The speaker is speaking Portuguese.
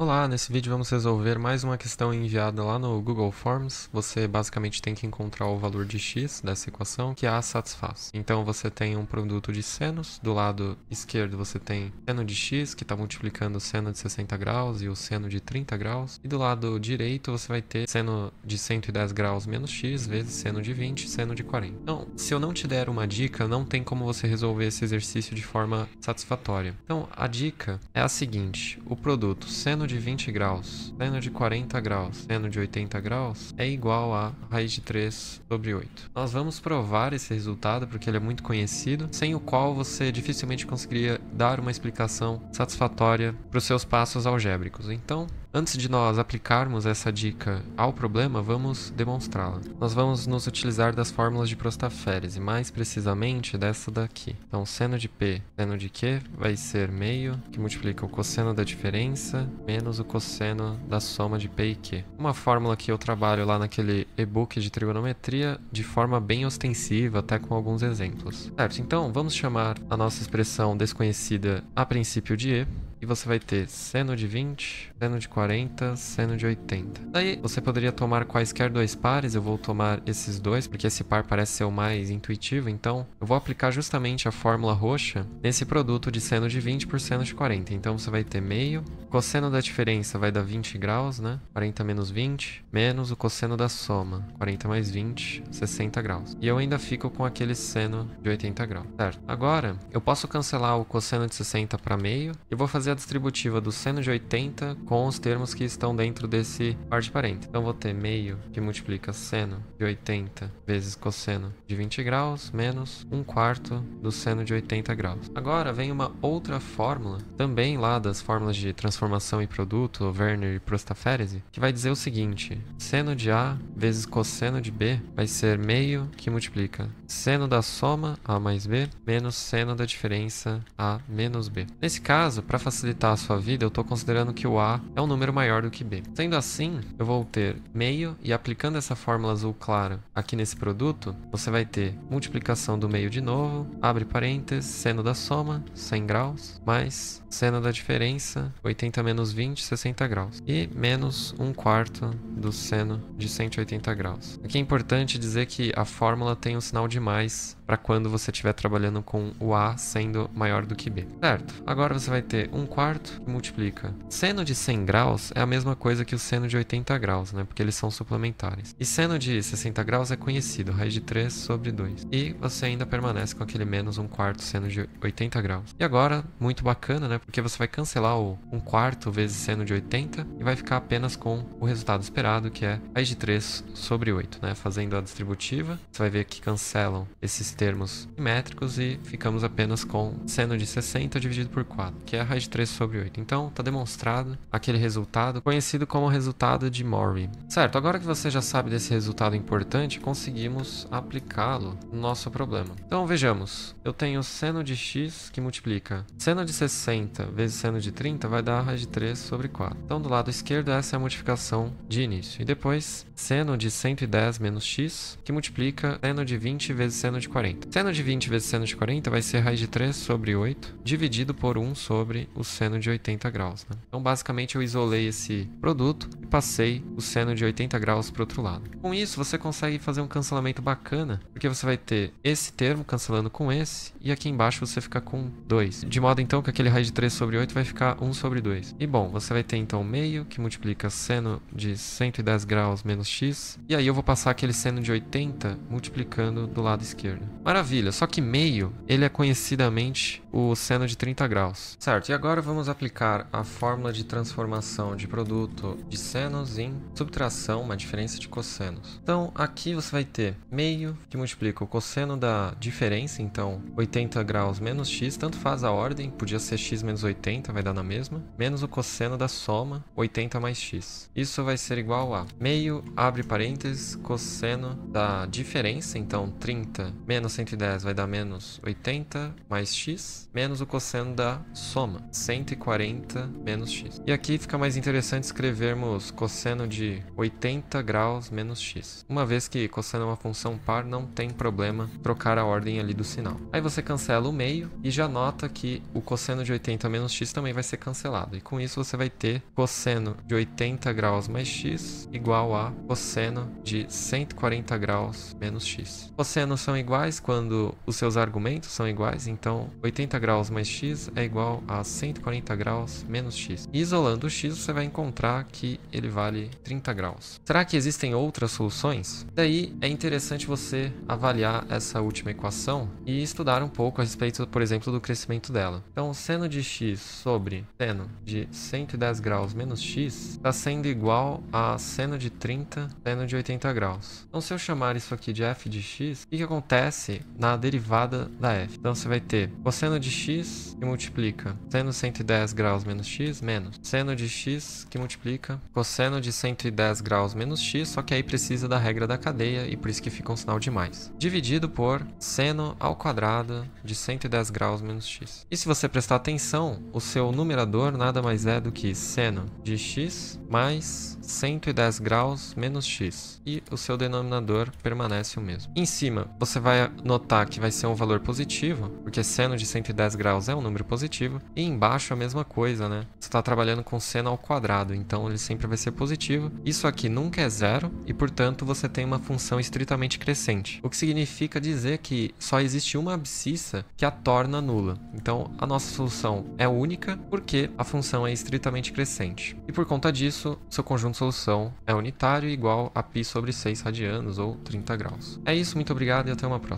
Olá, nesse vídeo vamos resolver mais uma questão enviada lá no Google Forms. Você basicamente tem que encontrar o valor de x dessa equação que a satisfaz. Então você tem um produto de senos, do lado esquerdo você tem seno de x, que está multiplicando o seno de 60 graus e o seno de 30 graus, e do lado direito você vai ter seno de 110 graus menos x vezes seno de 20, seno de 40. Então, se eu não te der uma dica, não tem como você resolver esse exercício de forma satisfatória. Então, a dica é a seguinte, o produto seno de 20 graus, seno de 40 graus, seno de 80 graus é igual a raiz de 3 sobre 8. Nós vamos provar esse resultado porque ele é muito conhecido, sem o qual você dificilmente conseguiria dar uma explicação satisfatória para os seus passos algébricos. Então, antes de nós aplicarmos essa dica ao problema, vamos demonstrá-la. Nós vamos nos utilizar das fórmulas de Prostaférese, mais precisamente dessa daqui. Então, seno de P, seno de Q vai ser meio, que multiplica o cosseno da diferença, menos o cosseno da soma de P e Q. Uma fórmula que eu trabalho lá naquele e-book de trigonometria de forma bem ostensiva, até com alguns exemplos. Certo, então vamos chamar a nossa expressão desconhecida conhecida a princípio de E, e você vai ter seno de 20, seno de 40, seno de 80. Daí você poderia tomar quaisquer dois pares, eu vou tomar esses dois, porque esse par parece ser o mais intuitivo, então eu vou aplicar justamente a fórmula roxa nesse produto de seno de 20 por seno de 40. Então você vai ter meio, cosseno da diferença vai dar 20 graus, né? 40 menos 20, menos o cosseno da soma, 40 mais 20, 60 graus. E eu ainda fico com aquele seno de 80 graus, certo? Agora, eu posso cancelar o cosseno de 60 para meio e vou fazer fazer a distributiva do seno de 80 com os termos que estão dentro desse par de parênteses. Então vou ter meio que multiplica seno de 80 vezes cosseno de 20 graus menos 1 quarto do seno de 80 graus. Agora vem uma outra fórmula, também lá das fórmulas de transformação e produto, Werner e Prostaférese, que vai dizer o seguinte: seno de A vezes cosseno de B vai ser meio que multiplica seno da soma A mais B menos seno da diferença A menos B. Nesse caso, para facilitar facilitar a sua vida, eu estou considerando que o A é um número maior do que B. Sendo assim, eu vou ter meio e aplicando essa fórmula azul clara aqui nesse produto, você vai ter multiplicação do meio de novo, abre parênteses, seno da soma, 100 graus, mais seno da diferença, 80 menos 20, 60 graus. E menos 1 quarto do seno de 180 graus. Aqui é importante dizer que a fórmula tem um sinal de mais para quando você estiver trabalhando com o A sendo maior do que B. Certo, agora você vai ter 1 um quarto que multiplica. Seno de 100 graus é a mesma coisa que o seno de 80 graus, né? Porque eles são suplementares. E seno de 60 graus é conhecido, raiz de 3 sobre 2. E você ainda permanece com aquele menos 1 um quarto seno de 80 graus. E agora, muito bacana, né? Porque você vai cancelar o 1 um quarto vezes seno de 80 e vai ficar apenas com o resultado esperado, que é raiz de 3 sobre 8, né? Fazendo a distributiva, você vai ver que cancelam esses termos métricos e ficamos apenas com seno de 60 dividido por 4, que é a raiz de 3 sobre 8. Então, está demonstrado aquele resultado conhecido como resultado de Maury. Certo, agora que você já sabe desse resultado importante, conseguimos aplicá-lo no nosso problema. Então, vejamos. Eu tenho seno de x que multiplica seno de 60 vezes seno de 30 vai dar a raiz de 3 sobre 4. Então, do lado esquerdo, essa é a multiplicação de início. E depois, seno de 110 menos x, que multiplica seno de 20 vezes seno de 40. 40. Seno de 20 vezes seno de 40 vai ser raiz de 3 sobre 8, dividido por 1 sobre o seno de 80 graus. Né? Então, basicamente, eu isolei esse produto e passei o seno de 80 graus para o outro lado. Com isso, você consegue fazer um cancelamento bacana, porque você vai ter esse termo cancelando com esse, e aqui embaixo você fica com 2. De modo, então, que aquele raiz de 3 sobre 8 vai ficar 1 sobre 2. E, bom, você vai ter, então, meio, que multiplica seno de 110 graus menos x, e aí eu vou passar aquele seno de 80 multiplicando do lado esquerdo. Maravilha, só que meio, ele é conhecidamente o seno de 30 graus. Certo, e agora vamos aplicar a fórmula de transformação de produto de senos em subtração, uma diferença de cossenos. Então, aqui você vai ter meio, que multiplica o cosseno da diferença, então 80 graus menos x, tanto faz a ordem, podia ser x menos 80, vai dar na mesma, menos o cosseno da soma, 80 mais x. Isso vai ser igual a meio, abre parênteses, cosseno da diferença, então 30 menos menos 110 vai dar menos 80 mais x, menos o cosseno da soma, 140 menos x. E aqui fica mais interessante escrevermos cosseno de 80 graus menos x. Uma vez que cosseno é uma função par, não tem problema trocar a ordem ali do sinal. Aí você cancela o meio e já nota que o cosseno de 80 menos x também vai ser cancelado. E com isso você vai ter cosseno de 80 graus mais x igual a cosseno de 140 graus menos x. Cossenos são iguais quando os seus argumentos são iguais, então 80 graus mais x é igual a 140 graus menos x. E isolando o x, você vai encontrar que ele vale 30 graus. Será que existem outras soluções? Daí é interessante você avaliar essa última equação e estudar um pouco a respeito, por exemplo, do crescimento dela. Então, seno de x sobre seno de 110 graus menos x está sendo igual a seno de 30 seno de 80 graus. Então, se eu chamar isso aqui de f de x, o que, que acontece? C, na derivada da f. Então você vai ter cosseno de x que multiplica seno 110 graus menos x menos seno de x que multiplica cosseno de 110 graus menos x, só que aí precisa da regra da cadeia e por isso que fica um sinal de mais, dividido por seno ao quadrado de 110 graus menos x. E se você prestar atenção, o seu numerador nada mais é do que seno de x mais 110 graus menos x. E o seu denominador permanece o mesmo. Em cima, você vai notar que vai ser um valor positivo, porque seno de 110 graus é um número positivo, e embaixo a mesma coisa, né? Você está trabalhando com seno ao quadrado, então ele sempre vai ser positivo. Isso aqui nunca é zero, e portanto você tem uma função estritamente crescente, o que significa dizer que só existe uma abscissa que a torna nula. Então a nossa solução é única porque a função é estritamente crescente. E por conta disso, seu conjunto de solução é unitário igual a π sobre 6 radianos ou 30 graus. É isso, muito obrigado e até uma próxima.